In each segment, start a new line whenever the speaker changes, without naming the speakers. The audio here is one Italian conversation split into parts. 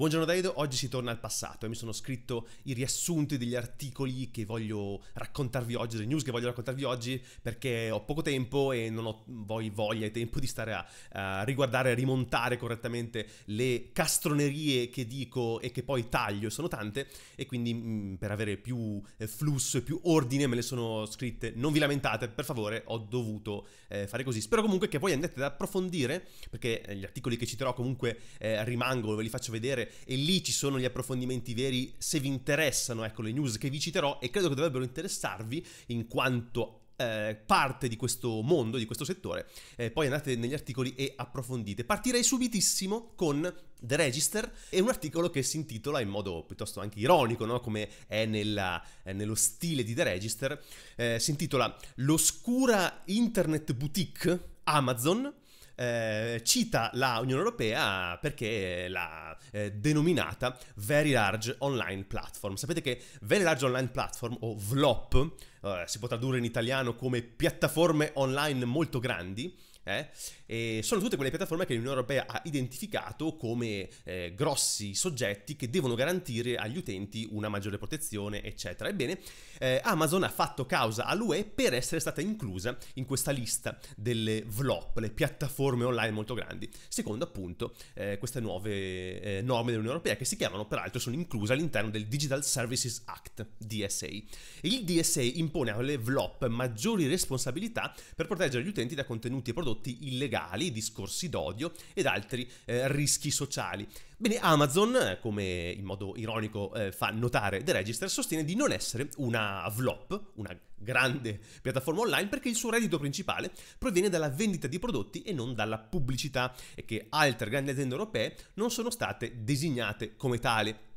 Buongiorno Davide, oggi si torna al passato e mi sono scritto i riassunti degli articoli che voglio raccontarvi oggi, le news che voglio raccontarvi oggi perché ho poco tempo e non ho voglia e tempo di stare a, a riguardare, a rimontare correttamente le castronerie che dico e che poi taglio, sono tante e quindi mh, mm, per avere più eh, flusso e più ordine me le sono scritte, non vi lamentate per favore, ho dovuto eh, fare così. Spero comunque che voi andate ad approfondire perché eh, gli articoli che citerò comunque eh, rimangono, ve li faccio vedere e lì ci sono gli approfondimenti veri se vi interessano, ecco le news che vi citerò e credo che dovrebbero interessarvi in quanto eh, parte di questo mondo, di questo settore, eh, poi andate negli articoli e approfondite. Partirei subitissimo con The Register e un articolo che si intitola in modo piuttosto anche ironico, no? come è, nella, è, nello stile di The Register, eh, si intitola L'oscura internet boutique Amazon eh, cita la Unione Europea perché l'ha eh, denominata Very Large Online Platform. Sapete che Very Large Online Platform o VLOP eh, si può tradurre in italiano come piattaforme online molto grandi eh? sono tutte quelle piattaforme che l'Unione Europea ha identificato come eh, grossi soggetti che devono garantire agli utenti una maggiore protezione, eccetera. Ebbene, eh, Amazon ha fatto causa all'UE per essere stata inclusa in questa lista delle VLOP, le piattaforme online molto grandi, secondo appunto eh, queste nuove eh, norme dell'Unione Europea che si chiamano, peraltro, sono incluse all'interno del Digital Services Act, DSA. Il DSA impone alle VLOP maggiori responsabilità per proteggere gli utenti da contenuti e prodotti prodotti illegali, discorsi d'odio ed altri eh, rischi sociali. Bene, Amazon, eh, come in modo ironico eh, fa notare The Register, sostiene di non essere una VLOP, una grande piattaforma online, perché il suo reddito principale proviene dalla vendita di prodotti e non dalla pubblicità e che altre grandi aziende europee non sono state designate come tale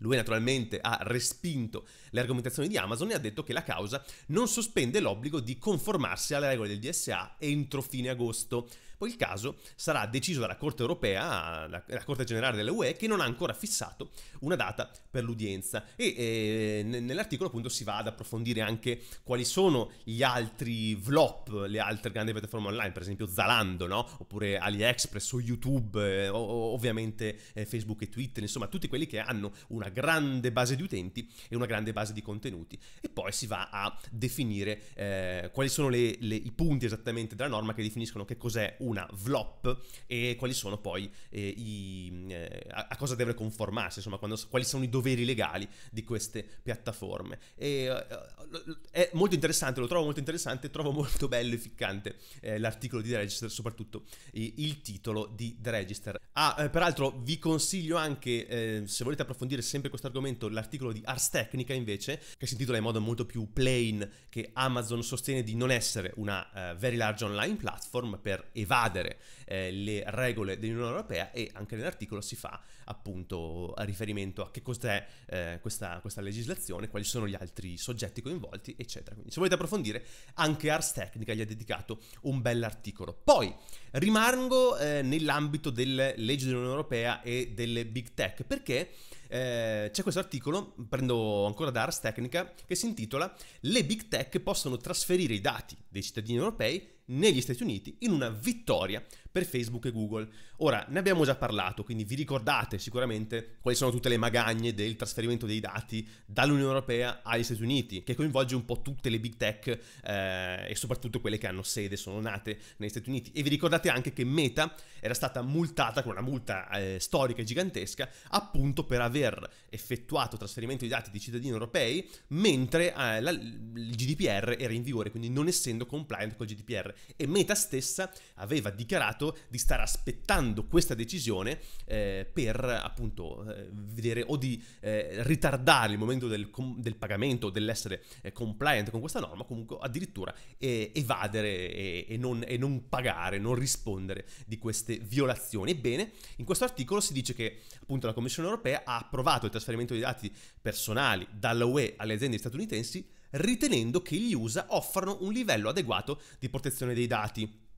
lui naturalmente ha respinto le argomentazioni di Amazon e ha detto che la causa non sospende l'obbligo di conformarsi alle regole del DSA entro fine agosto. Poi il caso sarà deciso dalla Corte europea, la, la Corte generale UE, che non ha ancora fissato una data per l'udienza. E eh, nell'articolo appunto si va ad approfondire anche quali sono gli altri vlop, le altre grandi piattaforme online, per esempio Zalando, no? oppure AliExpress o YouTube, eh, o, ovviamente eh, Facebook e Twitter, insomma tutti quelli che hanno una grande base di utenti e una grande base di contenuti. E poi si va a definire eh, quali sono le, le, i punti esattamente della norma che definiscono che cos'è un una VLOP e quali sono poi eh, i, eh, a, cosa deve conformarsi, insomma, quando, quali sono i doveri legali di queste piattaforme. E, eh, eh, è molto interessante, lo trovo molto interessante, trovo molto bello e ficcante eh, l'articolo di The Register, soprattutto il titolo di The Register. Ah, peraltro vi consiglio anche, se volete approfondire sempre questo argomento, l'articolo di Ars Technica invece, che si intitola in modo molto più plain che Amazon sostiene di non essere una uh, very large online platform per evadere evadere eh, le regole dell'Unione Europea e anche nell'articolo si fa appunto a riferimento a che cos'è eh, questa, questa, legislazione, quali sono gli altri soggetti coinvolti, eccetera. Quindi se volete approfondire, anche Ars Technica gli ha dedicato un bell'articolo. Poi rimango eh, nell'ambito delle leggi dell'Unione Europea e delle big tech, perché eh, c'è questo articolo, prendo ancora da Ars Technica, che si intitola Le big tech possono trasferire i dati dei cittadini europei negli Stati Uniti in una vittoria per Facebook e Google. Ora, ne abbiamo già parlato, quindi vi ricordate sicuramente quali sono tutte le magagne del trasferimento dei dati dall'Unione Europea agli Stati Uniti, che coinvolge un po' tutte le big tech eh, e soprattutto quelle che hanno sede, sono nate negli Stati Uniti. E vi ricordate anche che Meta era stata multata con una multa eh, storica e gigantesca appunto per aver effettuato trasferimento di dati di cittadini europei mentre eh, la, il GDPR era in vigore, quindi non essendo compliant col GDPR. E Meta stessa aveva dichiarato mercato di stare aspettando questa decisione eh, per appunto eh, vedere o di eh, ritardare il momento del, com- del pagamento, dell'essere eh, compliant con questa norma, comunque addirittura evadere e, e, non, e non pagare, non rispondere di queste violazioni. Ebbene, in questo articolo si dice che appunto la Commissione europea ha approvato il trasferimento dei dati personali dalla UE alle aziende statunitensi ritenendo che gli USA offrano un livello adeguato di protezione dei dati.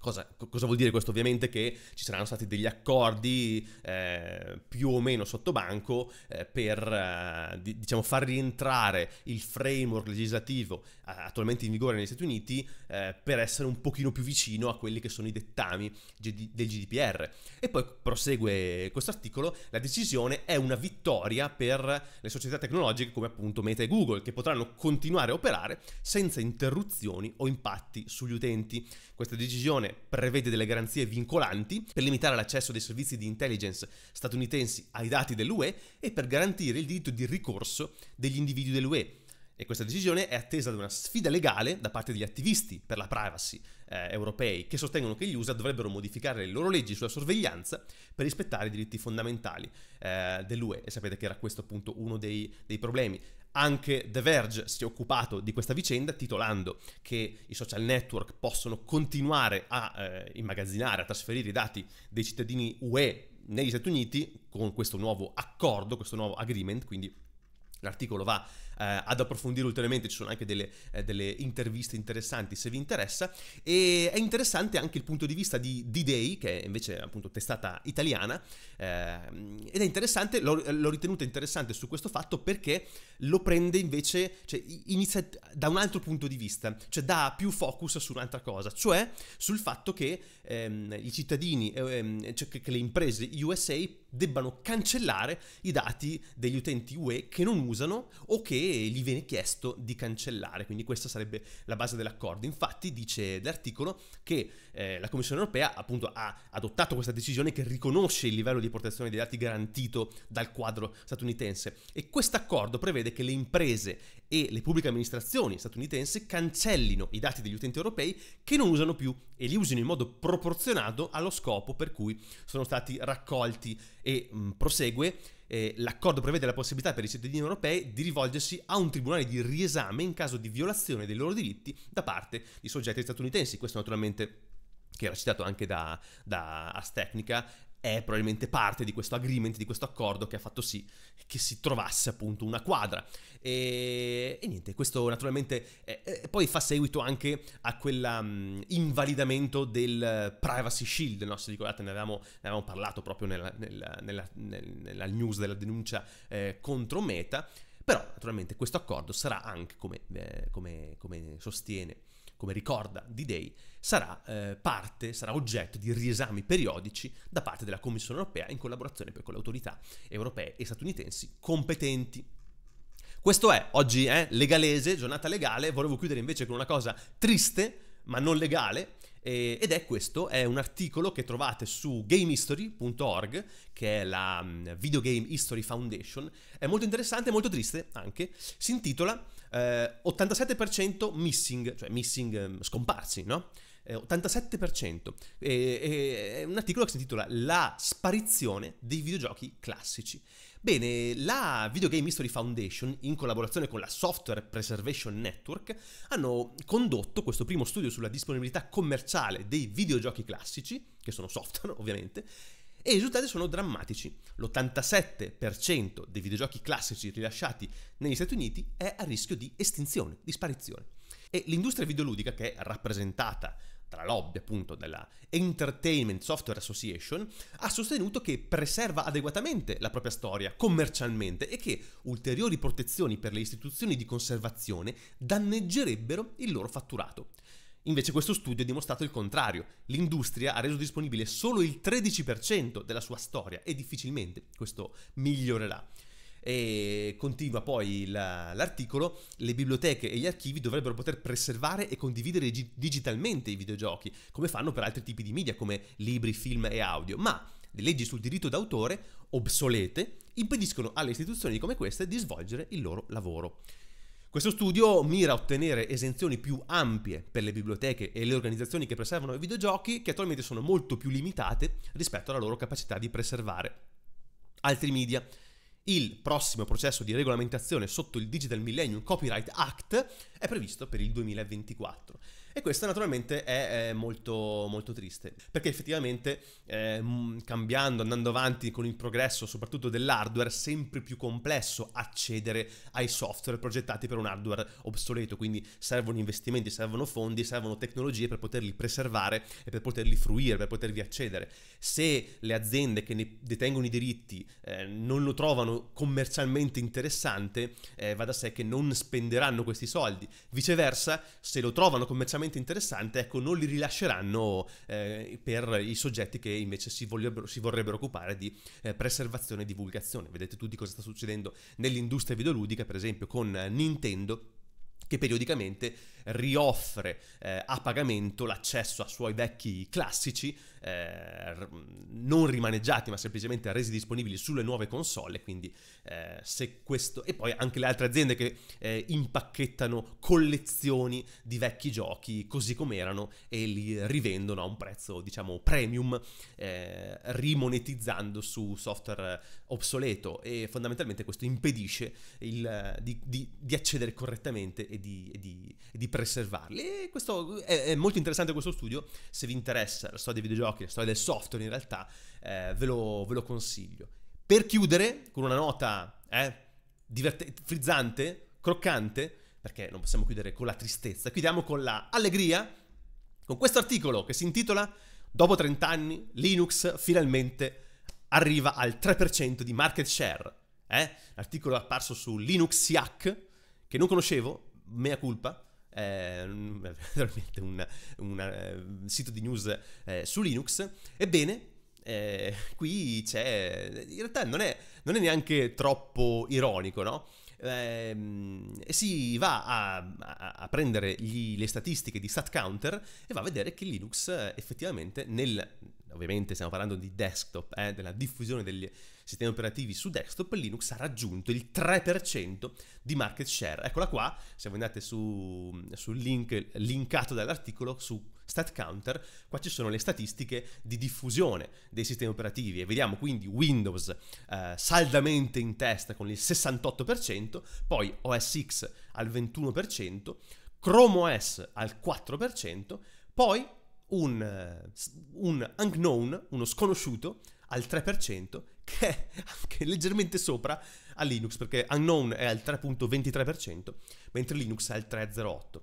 Cosa, cosa, vuol dire questo? Ovviamente che ci saranno stati degli accordi eh, più o meno sottobanco eh, per eh, di, diciamo, far rientrare il framework legislativo eh, attualmente in vigore negli Stati Uniti eh, per essere un pochino più vicino a quelli che sono i dettami G- del GDPR. E poi prosegue questo articolo, la decisione è una vittoria per le società tecnologiche come appunto Meta e Google che potranno continuare a operare senza interruzioni o impatti sugli utenti. Questa decisione prevede delle garanzie vincolanti per limitare l'accesso dei servizi di intelligence statunitensi ai dati dell'UE e per garantire il diritto di ricorso degli individui dell'UE e questa decisione è attesa da una sfida legale da parte degli attivisti per la privacy eh, europei che sostengono che gli USA dovrebbero modificare le loro leggi sulla sorveglianza per rispettare i diritti fondamentali eh, dell'UE e sapete che era questo appunto uno dei, dei problemi. Anche The Verge si è occupato di questa vicenda titolando che i social network possono continuare a eh, immagazzinare, a trasferire i dati dei cittadini UE negli Stati Uniti con questo nuovo accordo, questo nuovo agreement, quindi l'articolo va eh, ad approfondire ulteriormente, ci sono anche delle, eh, delle, interviste interessanti se vi interessa e è interessante anche il punto di vista di D-Day che è invece appunto testata italiana ehm, ed è interessante, l'ho, l'ho ritenuta interessante su questo fatto perché lo prende invece, cioè inizia da un altro punto di vista, cioè dà più focus su un'altra cosa, cioè sul fatto che ehm, i cittadini, ehm, cioè che, che, le imprese USA debbano cancellare i dati degli utenti UE che non usano o che e gli viene chiesto di cancellare, quindi questa sarebbe la base dell'accordo. Infatti dice l'articolo che eh, la Commissione europea appunto ha adottato questa decisione che riconosce il livello di protezione dei dati garantito dal quadro statunitense e questo accordo prevede che le imprese e le pubbliche amministrazioni statunitense cancellino i dati degli utenti europei che non usano più e li usino in modo proporzionato allo scopo per cui sono stati raccolti e mh, prosegue eh, l'accordo prevede la possibilità per i cittadini europei di rivolgersi a un tribunale di riesame in caso di violazione dei loro diritti da parte di soggetti statunitensi. Questo naturalmente che era citato anche da, da Ars Technica, è probabilmente parte di questo agreement, di questo accordo che ha fatto sì che si trovasse appunto una quadra. E, e niente, questo naturalmente eh, poi fa seguito anche a quell'invalidamento um, del eh, privacy shield, no? se ricordate ne avevamo, ne avevamo parlato proprio nella, nella, nella, nella, news della denuncia eh, contro Meta, però naturalmente questo accordo sarà anche come, eh, come, come sostiene come ricorda D-Day, sarà eh, parte, sarà oggetto di riesami periodici da parte della Commissione europea in collaborazione poi con le autorità europee e statunitensi competenti. Questo è oggi eh, legalese, giornata legale, volevo chiudere invece con una cosa triste ma non legale, ed è questo, è un articolo che trovate su gamehistory.org, che è la mm, Video Game History Foundation, è molto interessante, e molto triste anche, si intitola eh, 87% missing, cioè missing ehm, scomparsi, no? 87%. Eh, è, un articolo che si intitola La sparizione dei videogiochi classici. Bene, la Video Game History Foundation, in collaborazione con la Software Preservation Network, hanno condotto questo primo studio sulla disponibilità commerciale dei videogiochi classici, che sono software ovviamente, e i risultati sono drammatici. L'87% dei videogiochi classici rilasciati negli Stati Uniti è a rischio di estinzione, di sparizione. E l'industria videoludica, che è rappresentata dalla lobby appunto della Entertainment Software Association, ha sostenuto che preserva adeguatamente la propria storia commercialmente e che ulteriori protezioni per le istituzioni di conservazione danneggerebbero il loro fatturato. Invece questo studio ha dimostrato il contrario. L'industria ha reso disponibile solo il 13% della sua storia e difficilmente questo migliorerà. E continua poi l'articolo, le biblioteche e gli archivi dovrebbero poter preservare e condividere digitalmente i videogiochi, come fanno per altri tipi di media come libri, film e audio, ma le leggi sul diritto d'autore, obsolete, impediscono alle istituzioni come queste di svolgere il loro lavoro. Questo studio mira a ottenere esenzioni più ampie per le biblioteche e le organizzazioni che preservano i videogiochi, che attualmente sono molto più limitate rispetto alla loro capacità di preservare. Altri media. Il prossimo processo di regolamentazione sotto il Digital Millennium Copyright Act è previsto per il 2024. E questo naturalmente è, è molto, molto triste, perché effettivamente eh, mm, cambiando, andando avanti con il progresso soprattutto dell'hardware, è sempre più complesso accedere ai software progettati per un hardware obsoleto, quindi servono investimenti, servono fondi, servono tecnologie per poterli preservare e per poterli fruire, per potervi accedere. Se le aziende che ne detengono i diritti eh, non lo trovano commercialmente interessante, eh, va da sé che non spenderanno questi soldi. Viceversa, se lo trovano commercialmente assolutamente interessante, ecco, non li rilasceranno eh, per i soggetti che invece si, si vorrebbero occupare di eh, preservazione e divulgazione. Vedete tutti cosa sta succedendo nell'industria videoludica, per esempio con Nintendo che periodicamente rioffre eh, a pagamento l'accesso a suoi vecchi classici, eh, non rimaneggiati ma semplicemente resi disponibili sulle nuove console, quindi eh, se questo... e poi anche le altre aziende che eh, impacchettano collezioni di vecchi giochi così come erano e li rivendono a un prezzo diciamo premium, eh, rimonetizzando su software obsoleto e fondamentalmente questo impedisce il, di, di, di, accedere correttamente e di, e di, e di preservarli. E questo è, è, molto interessante questo studio, se vi interessa la storia dei videogiochi, la storia del software in realtà, eh, ve, lo, ve, lo, consiglio. Per chiudere, con una nota eh, diverte- frizzante, croccante, perché non possiamo chiudere con la tristezza, chiudiamo con la allegria, con questo articolo che si intitola Dopo 30 anni Linux finalmente arriva al 3% di market share. Eh? L'articolo è apparso su Linux Siac, che non conoscevo, mea culpa, eh, un, un, un, eh, sito di news eh, su Linux. Ebbene, eh, qui c'è. In realtà non è, non è neanche troppo ironico, no? ehm, si va a, a, prendere gli, le statistiche di StatCounter e va a vedere che Linux eh, effettivamente nel... Ovviamente stiamo parlando di desktop, eh, della diffusione degli sistemi operativi su desktop, Linux ha raggiunto il 3% di market share. Eccola qua, se voi andate sul link linkato dall'articolo su Stat Counter, qua ci sono le statistiche di diffusione dei sistemi operativi e vediamo quindi Windows eh, saldamente in testa con il 68%, poi OS X al 21%, Chrome OS al 4%, poi un, eh, un unknown, uno sconosciuto, al 3%, che è anche leggermente sopra a Linux, perché Unknown è al 3.23%, mentre Linux è al 3.08%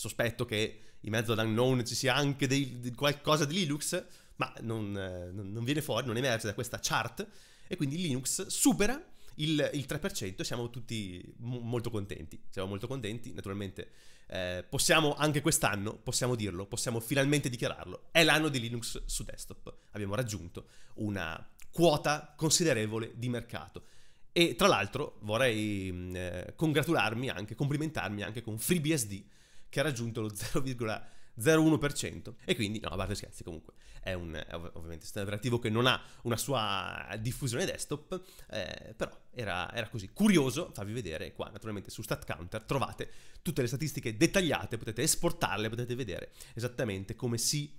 sospetto che in mezzo all'unknown ci sia anche dei, di qualcosa di Linux, ma non, eh, non, viene fuori, non emerge da questa chart e quindi Linux supera il, il 3% e siamo tutti m- molto contenti, siamo molto contenti, naturalmente eh, possiamo anche quest'anno, possiamo dirlo, possiamo finalmente dichiararlo, è l'anno di Linux su desktop, abbiamo raggiunto una quota considerevole di mercato. E tra l'altro vorrei mm, eh, congratularmi anche, complimentarmi anche con FreeBSD, che ha raggiunto lo 0,01%. E quindi, no, a parte scherzi, comunque è un è ovviamente sistema operativo che non ha una sua diffusione desktop, eh, però era, era, così. Curioso, farvi vedere qua, naturalmente su StatCounter trovate tutte le statistiche dettagliate, potete esportarle, potete vedere esattamente come si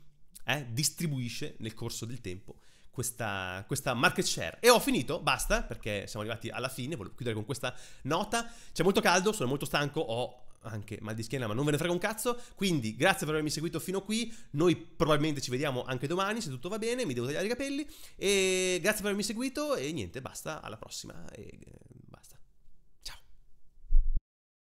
eh, distribuisce nel corso del tempo questa, questa, market share. E ho finito, basta, perché siamo arrivati alla fine, volevo chiudere con questa nota. C'è molto caldo, sono molto stanco, ho anche mal di schiena, ma non ve ne frega un cazzo. Quindi, grazie per avermi seguito fino qui. Noi probabilmente ci vediamo anche domani, se tutto va bene. Mi devo tagliare i capelli. E grazie per avermi seguito. E niente, basta. Alla prossima. E... Eh,